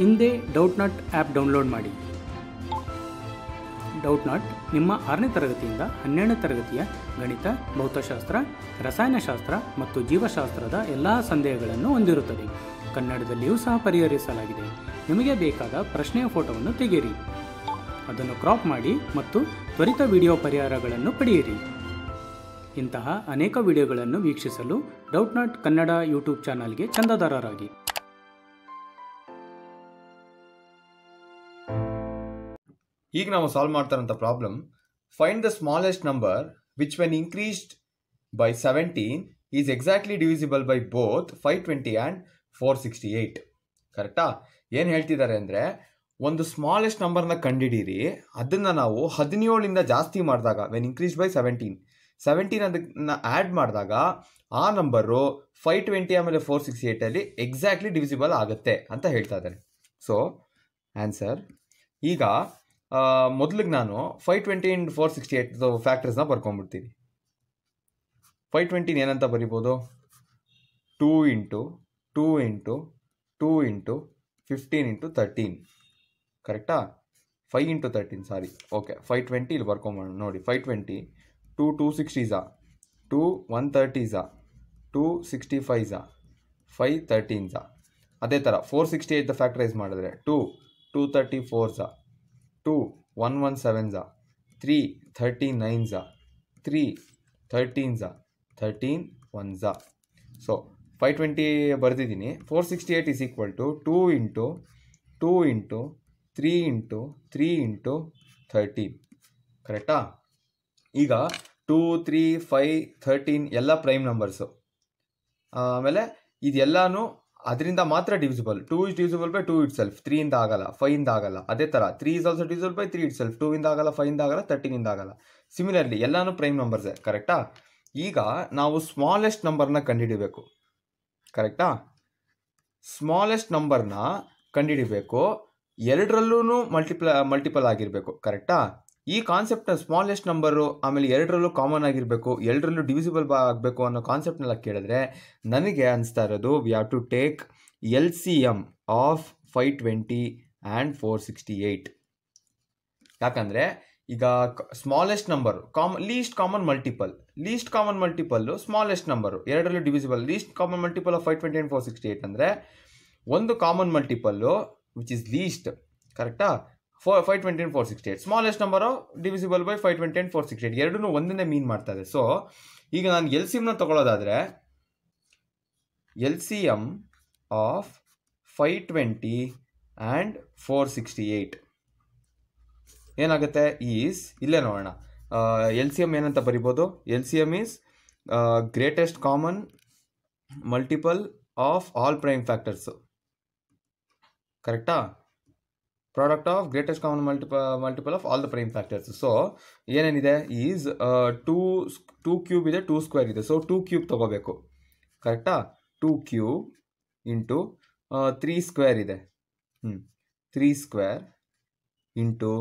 ಹಿಂದೆ Doubtnut app download ಮಾಡಿ Doubtnut ನಿಮ್ಮ ಆರನೇ ತರಗತಿಯಿಂದ ಹನ್ನೆರಡನೇ ತರಗತಿಯ ಗಣಿತ ಭೌತಶಾಸ್ತ್ರ ರಸಾಯನಶಾಸ್ತ್ರ ಮತ್ತು ಜೀವಶಾಸ್ತ್ರದ ಎಲ್ಲ ಸಂದೇಹಗಳನ್ನು ಹೊಂದಿರುತ್ತದೆ ಕನ್ನಡದಲ್ಲಿಯೂ ಸಹ ಪರಿಹರಿಸಲಾಗಿದೆ ನಿಮಗೆ ಬೇಕಾದ ಪ್ರಶ್ನೆಯ ಫೋಟೋವನ್ನು ತೆಗೆಯಿರಿ ಅದನ್ನು ಕ್ರಾಪ್ ಮಾಡಿ ಮತ್ತು ತ್ವರಿತ ವಿಡಿಯೋ ಪರಿಹಾರಗಳನ್ನು ಪಡೆಯಿರಿ ಇಂತಹ ಅನೇಕ ವಿಡಿಯೋಗಳನ್ನು ವೀಕ್ಷಿಸಲು ಡೌಟ್ ನಾಟ್ ಕನ್ನಡ ಯೂಟ್ಯೂಬ್ ಚಾನಲ್ಗೆ ಚಂದದಾರರಾಗಿ ಈಗ ನಾವು ಸಾಲ್ವ್ ಮಾಡ್ತಾರಂಥ problem find the smallest number which when increased by seventeen is exactly divisible by both five twenty and four sixty eight ಕರೆಕ್ಟಾ ಏನು ಹೇಳ್ತಿದ್ದಾರೆ ಅಂದರೆ ಒಂದು ಸ್ಮಾಲೆಸ್ಟ್ ನಂಬರ್ನ ಕಂಡಿಡೀರಿ ಅದನ್ನು ನಾವು ಹದಿನೇಳಿಂದ ಜಾಸ್ತಿ ಮಾಡಿದಾಗ when increase by seventeen seventeen ಅದನ್ನ ಆ್ಯಡ್ ಮಾಡಿದಾಗ ಆ ನಂಬರು ಫೈವ್ ಟ್ವೆಂಟಿ ಆಮೇಲೆ ಫೋರ್ ಸಿಕ್ಸ್ಟಿ ಏಯ್ಟಲ್ಲಿ ಎಕ್ಸಾಕ್ಟ್ಲಿ ಡಿವಿಸಿಬಲ್ ಆಗುತ್ತೆ ಅಂತ ಹೇಳ್ತಾ ಇದ್ದಾರೆ ಸೊ ಆನ್ಸರ್ ಈಗ ಮೊದಲಿಗೆ ನಾನು five twenty and four sixty eight ಫ್ಯಾಕ್ಟರ್ಸ್ನ ಬರ್ಕೊಂಡ್ಬಿಡ್ತೀನಿ ಫೈವ್ ಟ್ವೆಂಟಿನ ಏನಂತ ಬರಿಬೋದು two into two into two into fifteen into thirteen ಕರೆಕ್ಟಾ five into thirteen sorry okay five twenty ಇಲ್ಲಿ ಬರ್ಕೊಂಬೋಣ ನೋಡಿ ಫೈವ್ ಟ್ವೆಂಟಿ ಟೂ ಟೂ ಸಿಕ್ಸ್ಟೀಸಾ ಟೂ ಒನ್ ತರ್ಟೀಸಾ ಟೂ ಸಿಕ್ಸ್ಟಿ ಫೈಝಾ ಫೈ ತರ್ಟೀನ್ಸಾ ಅದೇ ಥರ ಫೋರ್ ಸಿಕ್ಸ್ಟಿ ಏಯ್ಟ್ ಫ್ಯಾಕ್ಟ್ರೈಸ್ ಮಾಡಿದ್ರೆ ಟೂ ಟೂ ತರ್ಟಿ ಫೋರ್ಸಾ ಟೂ ಒನ್ ಒನ್ ಸೆವೆನ್ ಝಾ ತ್ರೀ ಥರ್ಟಿ ನೈನ್ ಝಾ ತ್ರೀ ಥರ್ಟೀನ್ ಝಾ ಥರ್ಟೀನ್ ಒನ್ ಝಾ ಸೊ ಫೈ ಟ್ವೆಂಟಿ ಬರೆದಿದ್ದೀನಿ four sixty eight is equal to two into two into three into three into thirteen ಕರೆಕ್ಟಾ ಈಗ two three five thirteen ಎಲ್ಲ prime numbers ಆಮೇಲೆ ಇದೆಲ್ಲನೂ ಅದರಿಂದ ಮಾತ್ರ divisible two is divisible by two it itself three ಇಂದ ಆಗಲ್ಲ ಫೈವ್ ಇಂದ ಆಗಲ್ಲ ಅದೇ ಥರ three is also divisible by three itself two ಇಂದ ಆಗಲ್ಲ ಫೈವ್ ಇಂದ ಆಗಲ್ಲ ತರ್ಟೀನ್ ಇಂದ ಆಗಲ್ಲ ಸಿಮಿಲರ್ಲಿ ಎಲ್ಲಾನು ಪ್ರೈಮ್ ನಂಬರ್ಸೇ ಕರೆಕ್ಟಾ ಈಗ ನಾವು ಸ್ಮಾಲೆಸ್ಟ್ ನಂಬರ್ನ ಕಂಡುಹಿಡಿಬೇಕು ಕರೆಕ್ಟಾ ಸ್ಮಾಲೆಸ್ಟ್ ನಂಬರ್ನ ಕಂಡುಹಿಡಿಬೇಕು ಎರಡರಲ್ಲೂ ಮಲ್ಟಿಪ್ಲ ಮಲ್ಟಿಪಲ್ ಆಗಿರಬೇಕು ಕರೆಕ್ಟಾ ಈ ಕಾನ್ಸೆಪ್ಟ್ನ ಸ್ಮಾಲೆಸ್ಟ್ ನಂಬರು ಆಮೇಲೆ ಎರಡರಲ್ಲೂ ಕಾಮನ್ ಆಗಿರಬೇಕು ಎರಡರಲ್ಲೂ ಡಿವಿಸಿಬಲ್ ಆಗಬೇಕು ಅನ್ನೋ ಕಾನ್ಸೆಪ್ಟ್ನೆಲ್ಲ ಕೇಳಿದ್ರೆ ನನಗೆ ಅನಿಸ್ತಾ ಇರೋದು we have to take L C M of five twenty and four sixty eight ಯಾಕಂದರೆ ಈಗ ಸ್ಮಾಲೆಸ್ಟ್ ನಂಬರು ಕಾಮ್ least common multiple least common multiple smallest number ಎರಡರಲ್ಲೂ divisible least common multiple of five twenty and four sixty eight ಅಂದರೆ ಒಂದು common multiple which is least ಕರೆಕ್ಟಾ four five twenty number four sixty eight smallest divisible by five twenty four sixty eight ಎರಡೂ ಒಂದನ್ನೇ mean ಮಾಡ್ತಾ ಇದೆ so ಈಗ ನಾನು L C ಎಮ್ನ ತೊಗೊಳ್ಳೋದಾದರೆ L C M of five twenty and four sixty eight ಏನಾಗುತ್ತೆ ಈಸ್ ಇಲ್ಲೇ ನೋಡೋಣ ಎಲ್ ಸಿ ಎಮ್ ಏನಂತ ಬರಿಬೋದು L C M is greatest common multiple of all prime factors ಕರೆಕ್ಟಾ ಪ್ರಾಡಕ್ಟ್ ಆಫ್ ಗ್ರೇಟೆಸ್ಟ್ ಕಾಮನ್ ಮಲ್ಟಿಪ multiple of all the prime factors so ಏನೇನಿದೆ is two two cube ಇದೆ two square ಇದೆ so two cube ತೊಗೋಬೇಕು ಕರೆಕ್ಟಾ two cube into three square ಇದೆ ಹ್ಞೂ three square into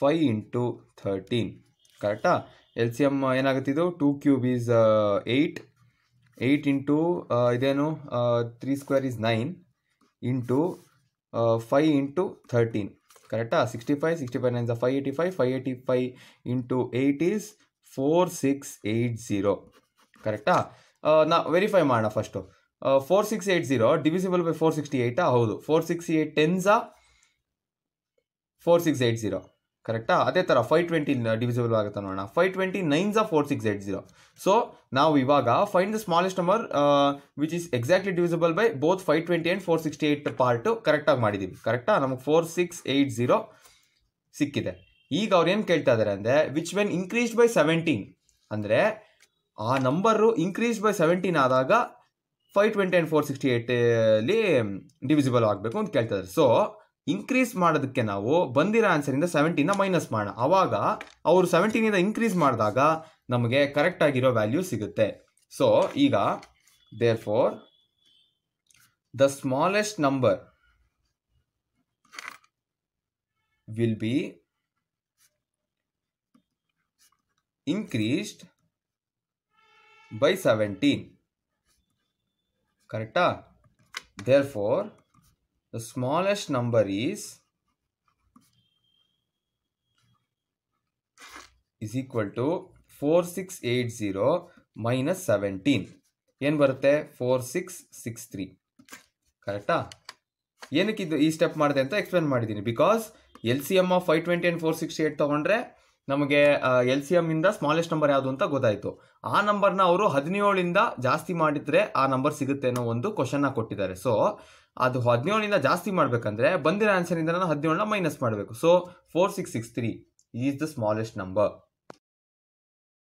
five into thirteen ಕರೆಕ್ಟಾ L C M ಏನಾಗುತ್ತಿದ್ದು two cube is eight eight into ಇದೇನು three square is nine into five into thirteen ಕರೆಕ್ಟಾ sixty five sixty five nines five eighty five five eighty five into eight is four six eight zero ಕರೆಕ್ಟಾ ನಾ verify ಮಾಡೋಣ first four six eight zero divisible by four sixty ಏಯ್ಟಾ ಹೌದು four sixty eight ಟೆನ್ಸಾ four six eight zero ಕರೆಕ್ಟಾ ಅದೇ ಥರ five twenty divisible ಆಗುತ್ತೆ ನೋಡೋಣ five twenty nine of four six eight zero so ನಾವು ಇವಾಗ find the smallest number which is exactly divisible by both five twenty and four sixty eight part ಕರೆಕ್ಟಾಗಿ ಮಾಡಿದ್ದೀವಿ ಕರೆಕ್ಟಾ ನಮಗೆ ಫೋರ್ ಸಿಕ್ಸ್ ಏಟ್ ಜೀರೋ ಸಿಕ್ಕಿದೆ ಈಗ ಅವ್ರು ಏನು ಕೇಳ್ತಾ ಇದ್ದಾರೆ ಅಂದರೆ which when increased by seventeen ಅಂದರೆ ಆ ನಂಬರು ಇನ್ಕ್ರೀಸ್ ಬೈ ಸೆವೆಂಟೀನ್ ಆದಾಗ five twenty and four sixty ಏಯ್ಟಲ್ಲಿ ಡಿವಿಸಿಬಲ್ ಆಗಬೇಕು ಅಂತ ಕೇಳ್ತಾ ಇದ್ದಾರೆ ಸೊ ಇನ್ಕ್ರೀಸ್ ಮಾಡೋದಕ್ಕೆ ನಾವು ಬಂದಿರೋ ಆನ್ಸರಿಂದ ಸೆವೆಂಟೀನ ಮೈನಸ್ ಮಾಡೋಣ ಆವಾಗ ಅವರು ಸೆವೆಂಟೀನಿಂದ ಇನ್ಕ್ರೀಸ್ ಮಾಡಿದಾಗ ನಮಗೆ ಕರೆಕ್ಟ್ ಆಗಿರೋ ವ್ಯಾಲ್ಯೂ ಸಿಗುತ್ತೆ ಸೊ ಈಗ therefore the smallest number will be increased by seventeen ಕರೆಕ್ಟಾ therefore the smallest number is is equal to four six eight zero minus seventeen ಏನು ಬರುತ್ತೆ ಫೋರ್ ಸಿಕ್ಸ್ ಸಿಕ್ಸ್ ತ್ರೀ ಕರೆಕ್ಟಾ ಏನಕ್ಕಿದ್ದು ಈ step ಮಾಡಿದೆ ಅಂತ explain ಮಾಡಿದ್ದೀನಿ because L C M of five twenty and four sixty eight ತೊಗೊಂಡ್ರೆ ನಮಗೆ L C M ಇಂದ ಸ್ಮಾಲೆಸ್ಟ್ ನಂಬರ್ ಯಾವುದು ಅಂತ ಗೊತ್ತಾಯಿತು ಆ ನಂಬರ್ನ ಅವರು ಹದಿನೇಳಿಂದ ಜಾಸ್ತಿ ಮಾಡಿದ್ರೆ ಆ ನಂಬರ್ ಸಿಗುತ್ತೆ ಅನ್ನೋ ಒಂದು ಕ್ವಶನ್ನ ಕೊಟ್ಟಿದ್ದಾರೆ ಸೊ ಅದು ಹದಿನೇಳಿಂದ ಜಾಸ್ತಿ ಮಾಡಬೇಕಂದ್ರೆ ಬಂದಿರೋ ಆನ್ಸರ್ ಇಂದ ನಾನು ಹದಿನೇಳನ್ನ ಮೈನಸ್ ಮಾಡಬೇಕು so four six six three is the smallest number